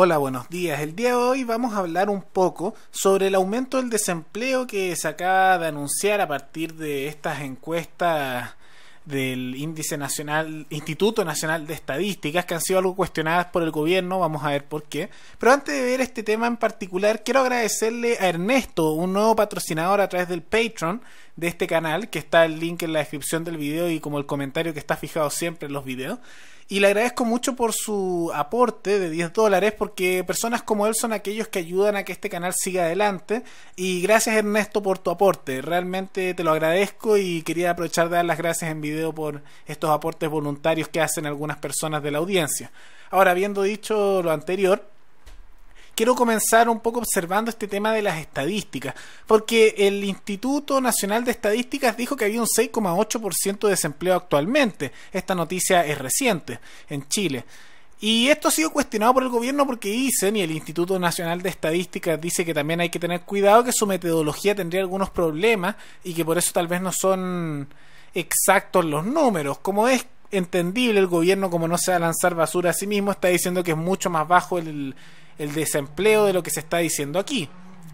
Hola, buenos días. El día de hoy vamos a hablar un poco sobre el aumento del desempleo que se acaba de anunciar a partir de estas encuestas del índice nacional Instituto Nacional de Estadísticas que han sido algo cuestionadas por el gobierno, vamos a ver por qué. Pero antes de ver este tema en particular, quiero agradecerle a Ernesto, un nuevo patrocinador a través del Patreon, de este canal, que está el link en la descripción del video y como el comentario que está fijado siempre en los videos. Y le agradezco mucho por su aporte de 10 dólares, porque personas como él son aquellos que ayudan a que este canal siga adelante. Y gracias Ernesto por tu aporte, realmente te lo agradezco y quería aprovechar de dar las gracias en video por estos aportes voluntarios que hacen algunas personas de la audiencia. Ahora, habiendo dicho lo anterior, quiero comenzar un poco observando este tema de las estadísticas, porque el Instituto Nacional de Estadísticas dijo que había un 6,8% de desempleo actualmente. Esta noticia es reciente en Chile. Y esto ha sido cuestionado por el gobierno porque dicen, y el Instituto Nacional de Estadísticas dice que también hay que tener cuidado, que su metodología tendría algunos problemas y que por eso tal vez no son exactos los números. Como es entendible, el gobierno, como no se va a lanzar basura a sí mismo, está diciendo que es mucho más bajo el, el desempleo de lo que se está diciendo aquí.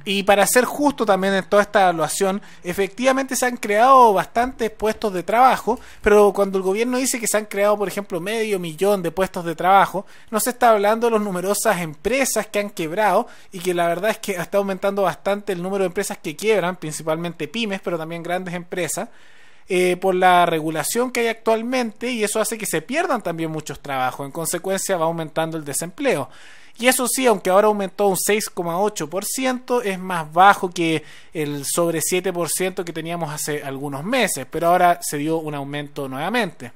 Y para ser justo también en toda esta evaluación, efectivamente se han creado bastantes puestos de trabajo, pero cuando el gobierno dice que se han creado, por ejemplo, medio millón de puestos de trabajo, no se está hablando de las numerosas empresas que han quebrado y que la verdad es que está aumentando bastante el número de empresas que quiebran, principalmente pymes, pero también grandes empresas. Eh, por la regulación que hay actualmente y eso hace que se pierdan también muchos trabajos. En consecuencia va aumentando el desempleo. Y eso sí, aunque ahora aumentó un 6,8%, es más bajo que el sobre 7% que teníamos hace algunos meses, pero ahora se dio un aumento nuevamente.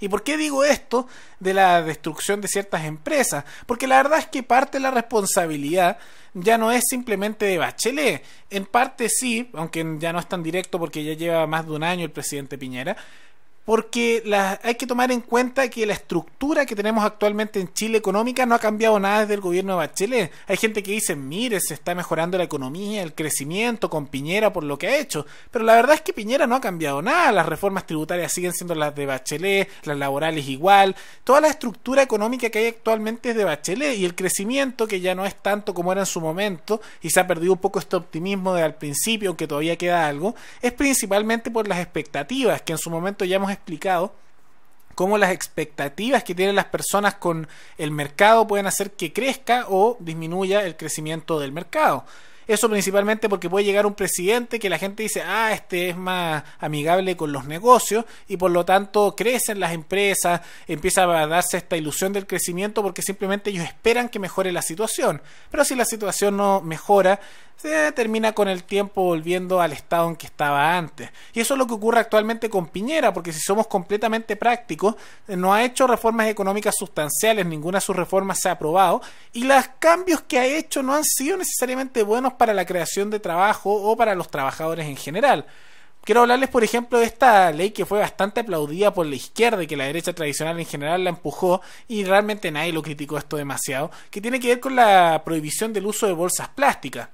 ¿Y por qué digo esto de la destrucción de ciertas empresas? Porque la verdad es que parte de la responsabilidad ya no es simplemente de Bachelet. En parte sí, aunque ya no es tan directo porque ya lleva más de un año el presidente Piñera, porque la, hay que tomar en cuenta que la estructura que tenemos actualmente en Chile económica no ha cambiado nada desde el gobierno de Bachelet. Hay gente que dice, mire, se está mejorando la economía, el crecimiento con Piñera por lo que ha hecho. Pero la verdad es que Piñera no ha cambiado nada. Las reformas tributarias siguen siendo las de Bachelet, las laborales igual. Toda la estructura económica que hay actualmente es de Bachelet y el crecimiento que ya no es tanto como era en su momento y se ha perdido un poco este optimismo de al principio, aunque todavía queda algo, es principalmente por las expectativas que en su momento ya hemos explicado cómo las expectativas que tienen las personas con el mercado pueden hacer que crezca o disminuya el crecimiento del mercado. Eso principalmente porque puede llegar un presidente que la gente dice, ah, este es más amigable con los negocios y por lo tanto crecen las empresas, empieza a darse esta ilusión del crecimiento porque simplemente ellos esperan que mejore la situación. Pero si la situación no mejora, se termina con el tiempo volviendo al estado en que estaba antes. Y eso es lo que ocurre actualmente con Piñera, porque si somos completamente prácticos, eh, no ha hecho reformas económicas sustanciales, ninguna de sus reformas se ha aprobado, y los cambios que ha hecho no han sido necesariamente buenos para la creación de trabajo o para los trabajadores en general. Quiero hablarles, por ejemplo, de esta ley que fue bastante aplaudida por la izquierda y que la derecha tradicional en general la empujó y realmente nadie lo criticó esto demasiado, que tiene que ver con la prohibición del uso de bolsas plásticas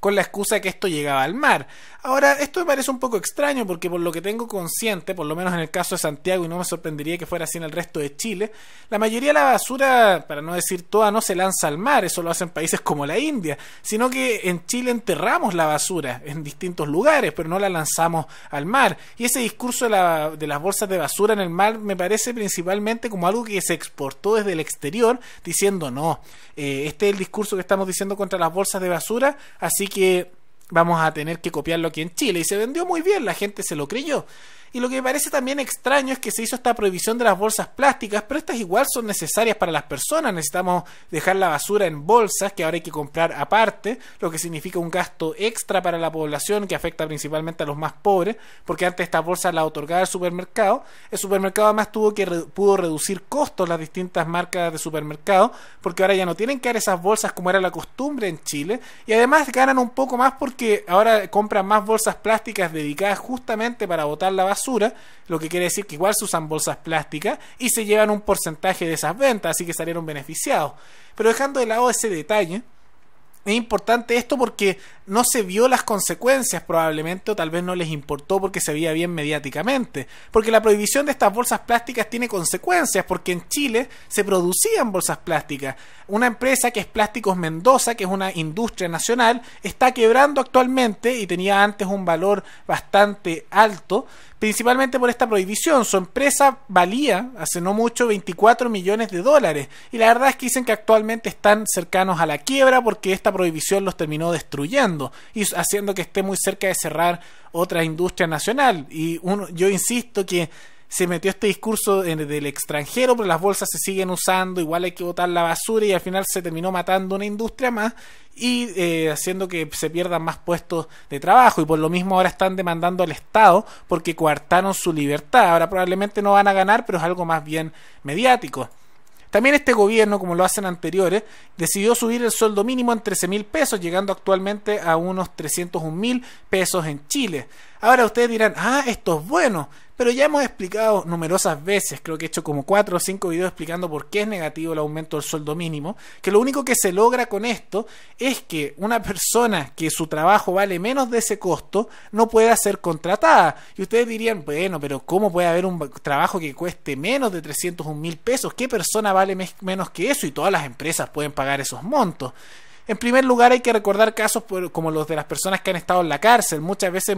con la excusa de que esto llegaba al mar. Ahora, esto me parece un poco extraño porque por lo que tengo consciente, por lo menos en el caso de Santiago, y no me sorprendería que fuera así en el resto de Chile, la mayoría de la basura, para no decir toda, no se lanza al mar, eso lo hacen países como la India, sino que en Chile enterramos la basura en distintos lugares, pero no la lanzamos al mar. Y ese discurso de, las bolsas de basura en el mar me parece principalmente como algo que se exportó desde el exterior, diciendo no, eh, este es el discurso que estamos diciendo contra las bolsas de basura, así que vamos a tener que copiarlo aquí en Chile. Y se vendió muy bien, la gente se lo creyó. Y lo que me parece también extraño es que se hizo esta prohibición de las bolsas plásticas, pero estas igual son necesarias para las personas. Necesitamos dejar la basura en bolsas que ahora hay que comprar aparte, lo que significa un gasto extra para la población que afecta principalmente a los más pobres, porque antes estas bolsas las otorgaba el supermercado. El supermercado además tuvo que pudo reducir costos las distintas marcas de supermercado, porque ahora ya no tienen que dar esas bolsas como era la costumbre en Chile, y además ganan un poco más porque ahora compran más bolsas plásticas dedicadas justamente para botar la basura lo que quiere decir que igual se usan bolsas plásticas y se llevan un porcentaje de esas ventas, así que salieron beneficiados. Pero dejando de lado ese detalle, es importante esto porque no se vio las consecuencias probablemente o tal vez no les importó porque se veía bien mediáticamente. Porque la prohibición de estas bolsas plásticas tiene consecuencias porque en Chile se producían bolsas plásticas. Una empresa que es Plásticos Mendoza, que es una industria nacional, está quebrando actualmente y tenía antes un valor bastante alto, principalmente por esta prohibición. Su empresa valía hace no mucho 24 millones de dólares y la verdad es que dicen que actualmente están cercanos a la quiebra porque esta prohibición los terminó destruyendo y haciendo que esté muy cerca de cerrar otra industria nacional. Y uno, yo insisto que se metió este discurso del extranjero, pero las bolsas se siguen usando, igual hay que botar la basura y al final se terminó matando una industria más y eh, haciendo que se pierdan más puestos de trabajo y por lo mismo ahora están demandando al Estado porque coartaron su libertad. Ahora probablemente no van a ganar, pero es algo más bien mediático. También este gobierno, como lo hacen anteriores, decidió subir el sueldo mínimo en 13 mil pesos, llegando actualmente a unos 301 mil pesos en Chile. Ahora ustedes dirán, ah, esto es bueno, pero ya hemos explicado numerosas veces, creo que he hecho como 4 o 5 videos explicando por qué es negativo el aumento del sueldo mínimo, que lo único que se logra con esto es que una persona que su trabajo vale menos de ese costo no pueda ser contratada. Y ustedes dirían, bueno, pero ¿cómo puede haber un trabajo que cueste menos de 301 mil pesos? ¿Qué persona vale menos que eso? Y todas las empresas pueden pagar esos montos. En primer lugar, hay que recordar casos como los de las personas que han estado en la cárcel. Muchas veces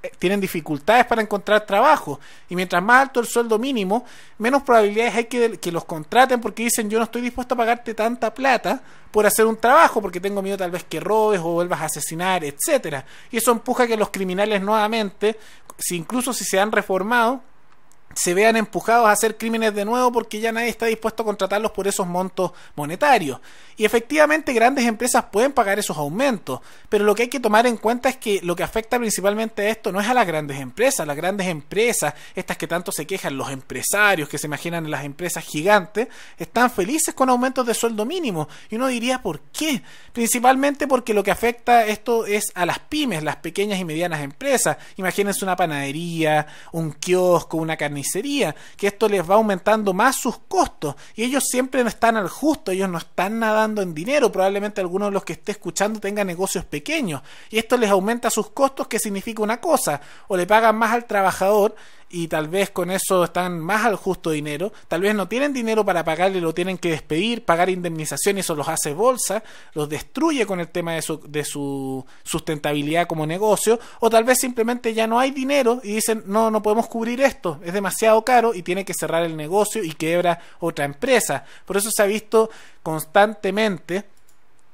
eh, tienen dificultades para encontrar trabajo. Y mientras más alto el sueldo mínimo, menos probabilidades hay que, que, los contraten porque dicen yo no estoy dispuesto a pagarte tanta plata por hacer un trabajo porque tengo miedo tal vez que robes o vuelvas a asesinar, etcétera Y eso empuja que los criminales nuevamente, si incluso si se han reformado, se vean empujados a hacer crímenes de nuevo porque ya nadie está dispuesto a contratarlos por esos montos monetarios. Y efectivamente grandes empresas pueden pagar esos aumentos, pero lo que hay que tomar en cuenta es que lo que afecta principalmente a esto no es a las grandes empresas, las grandes empresas, estas que tanto se quejan, los empresarios que se imaginan en las empresas gigantes, están felices con aumentos de sueldo mínimo. Y uno diría, ¿por qué? Principalmente porque lo que afecta esto es a las pymes, las pequeñas y medianas empresas. Imagínense una panadería, un kiosco, una carnicería, sería que esto les va aumentando más sus costos y ellos siempre no están al justo, ellos no están nadando en dinero, probablemente alguno de los que esté escuchando tenga negocios pequeños y esto les aumenta sus costos que significa una cosa, o le pagan más al trabajador y tal vez con eso están más al justo dinero, tal vez no tienen dinero para pagarle, lo tienen que despedir, pagar indemnización y eso los hace bolsa, los destruye con el tema de su, de su sustentabilidad como negocio, o tal vez simplemente ya no hay dinero y dicen, no, no podemos cubrir esto, es demasiado caro y tiene que cerrar el negocio y quebra otra empresa. Por eso se ha visto constantemente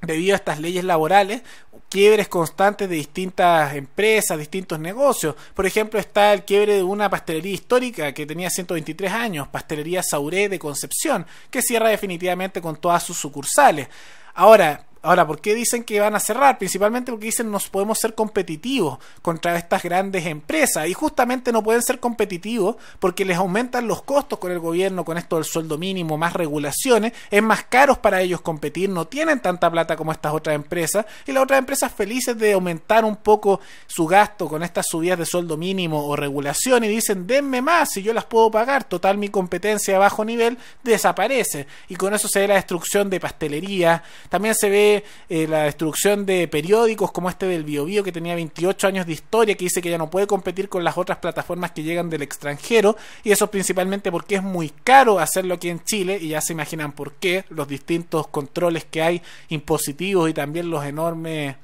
debido a estas leyes laborales, quiebres constantes de distintas empresas, distintos negocios. Por ejemplo, está el quiebre de una pastelería histórica que tenía 123 años, Pastelería Sauré de Concepción, que cierra definitivamente con todas sus sucursales. Ahora, Ahora, ¿por qué dicen que van a cerrar? Principalmente porque dicen nos podemos ser competitivos contra estas grandes empresas y justamente no pueden ser competitivos porque les aumentan los costos con el gobierno, con esto del sueldo mínimo, más regulaciones, es más caro para ellos competir, no tienen tanta plata como estas otras empresas y las otras empresas felices de aumentar un poco su gasto con estas subidas de sueldo mínimo o regulación y dicen denme más si yo las puedo pagar, total mi competencia a bajo nivel desaparece y con eso se ve la destrucción de pastelería, también se ve eh, la destrucción de periódicos como este del BioBio que tenía 28 años de historia, que dice que ya no puede competir con las otras plataformas que llegan del extranjero, y eso principalmente porque es muy caro hacerlo aquí en Chile, y ya se imaginan por qué, los distintos controles que hay impositivos y también los enormes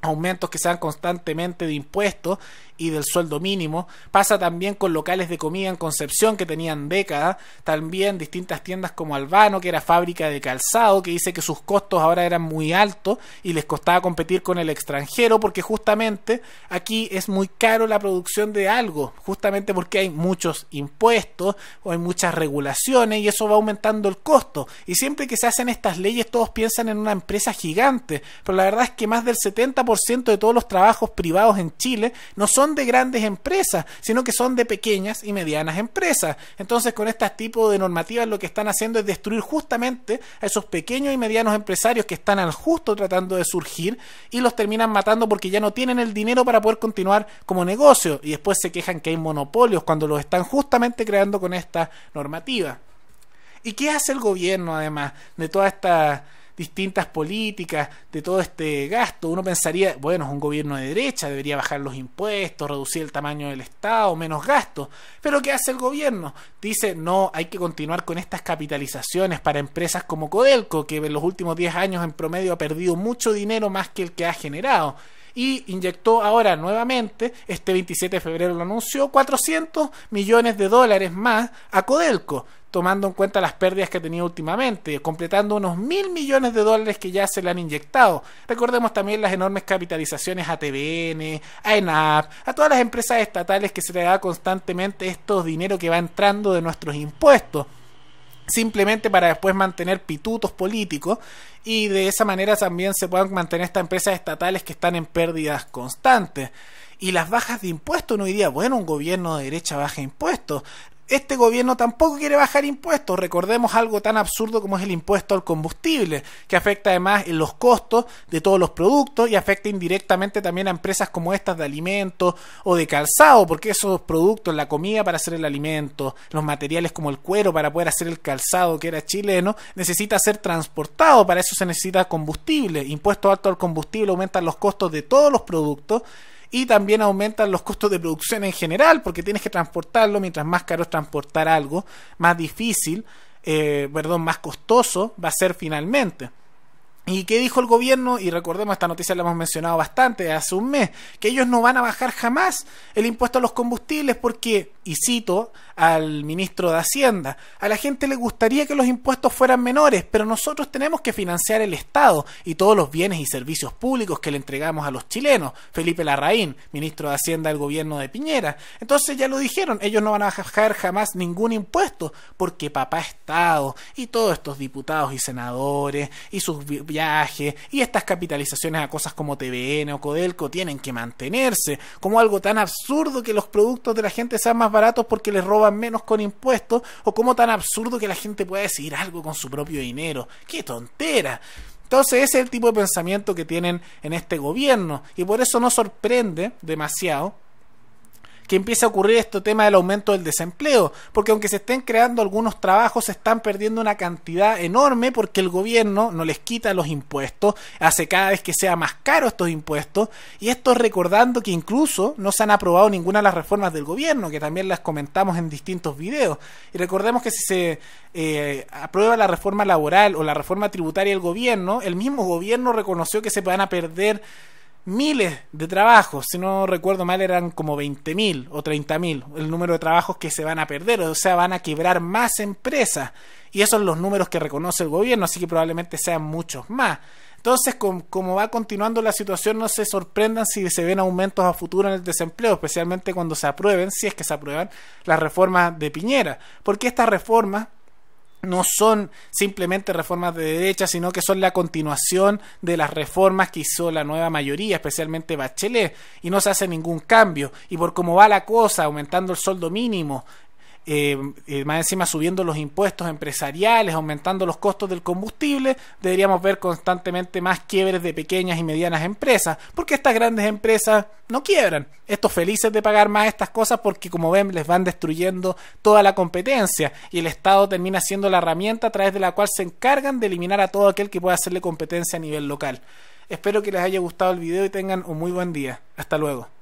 aumentos que se sean constantemente de impuestos y del sueldo mínimo. Pasa también con locales de comida en Concepción que tenían décadas. También distintas tiendas como Albano, que era fábrica de calzado, que dice que sus costos ahora eran muy altos y les costaba competir con el extranjero porque justamente aquí es muy caro la producción de algo, justamente porque hay muchos impuestos o hay muchas regulaciones y eso va aumentando el costo. Y siempre que se hacen estas leyes todos piensan en una empresa gigante, pero la verdad es que más del 70% de todos los trabajos privados en Chile no son de grandes empresas, sino que son de pequeñas y medianas empresas. Entonces, con este tipo de normativas lo que están haciendo es destruir justamente a esos pequeños y medianos empresarios que están al justo tratando de surgir y los terminan matando porque ya no tienen el dinero para poder continuar como negocio y después se quejan que hay monopolios cuando los están justamente creando con esta normativa. ¿Y qué hace el gobierno además de toda esta distintas políticas de todo este gasto, uno pensaría, bueno, es un gobierno de derecha, debería bajar los impuestos, reducir el tamaño del Estado, menos gastos. Pero ¿qué hace el gobierno? Dice, no, hay que continuar con estas capitalizaciones para empresas como Codelco, que en los últimos 10 años en promedio ha perdido mucho dinero más que el que ha generado y inyectó ahora nuevamente, este 27 de febrero lo anunció, 400 millones de dólares más a Codelco tomando en cuenta las pérdidas que ha tenido últimamente, completando unos mil millones de dólares que ya se le han inyectado. Recordemos también las enormes capitalizaciones a TVN, a ENAP, a todas las empresas estatales que se le da constantemente estos dinero que va entrando de nuestros impuestos simplemente para después mantener pitutos políticos y de esa manera también se puedan mantener estas empresas estatales que están en pérdidas constantes y las bajas de impuestos. no diría, bueno, un gobierno de derecha baja impuestos este gobierno tampoco quiere bajar impuestos. Recordemos algo tan absurdo como es el impuesto al combustible, que afecta además en los costos de todos los productos y afecta indirectamente también a empresas como estas de alimentos o de calzado, porque esos productos, la comida para hacer el alimento, los materiales como el cuero para poder hacer el calzado que era chileno, necesita ser transportado, para eso se necesita combustible. Impuesto alto al combustible aumentan los costos de todos los productos y también aumentan los costos de producción en general porque tienes que transportarlo, mientras más caro es transportar algo, más difícil, eh, perdón, más costoso va a ser finalmente. ¿Y qué dijo el gobierno? Y recordemos, esta noticia la hemos mencionado bastante hace un mes, que ellos no van a bajar jamás el impuesto a los combustibles porque, y cito al ministro de Hacienda, a la gente le gustaría que los impuestos fueran menores, pero nosotros tenemos que financiar el Estado y todos los bienes y servicios públicos que le entregamos a los chilenos. Felipe Larraín, ministro de Hacienda del gobierno de Piñera. Entonces ya lo dijeron, ellos no van a bajar jamás ningún impuesto porque papá Estado y todos estos diputados y senadores y sus y estas capitalizaciones a cosas como TVN o Codelco tienen que mantenerse, como algo tan absurdo que los productos de la gente sean más baratos porque les roban menos con impuestos, o como tan absurdo que la gente pueda decidir algo con su propio dinero. ¡Qué tontera! Entonces ese es el tipo de pensamiento que tienen en este gobierno y por eso no sorprende demasiado que empiece a ocurrir este tema del aumento del desempleo, porque aunque se estén creando algunos trabajos, se están perdiendo una cantidad enorme porque el gobierno no les quita los impuestos, hace cada vez que sea más caros estos impuestos, y esto recordando que incluso no se han aprobado ninguna de las reformas del gobierno, que también las comentamos en distintos videos. Y recordemos que si se eh, aprueba la reforma laboral o la reforma tributaria del gobierno, el mismo gobierno reconoció que se van a perder miles de trabajos, si no recuerdo mal eran como 20.000 o 30.000 el número de trabajos que se van a perder, o sea, van a quebrar más empresas y esos son los números que reconoce el gobierno, así que probablemente sean muchos más. Entonces, como va continuando la situación, no se sorprendan si se ven aumentos a futuro en el desempleo, especialmente cuando se aprueben, si es que se aprueban, las reformas de Piñera, porque estas reformas no son simplemente reformas de derecha, sino que son la continuación de las reformas que hizo la nueva mayoría, especialmente Bachelet, y no se hace ningún cambio. Y por cómo va la cosa, aumentando el sueldo mínimo, eh, eh, más encima subiendo los impuestos empresariales, aumentando los costos del combustible, deberíamos ver constantemente más quiebres de pequeñas y medianas empresas, porque estas grandes empresas no quiebran. Estos felices de pagar más estas cosas porque como ven les van destruyendo toda la competencia y el Estado termina siendo la herramienta a través de la cual se encargan de eliminar a todo aquel que pueda hacerle competencia a nivel local. Espero que les haya gustado el video y tengan un muy buen día. Hasta luego.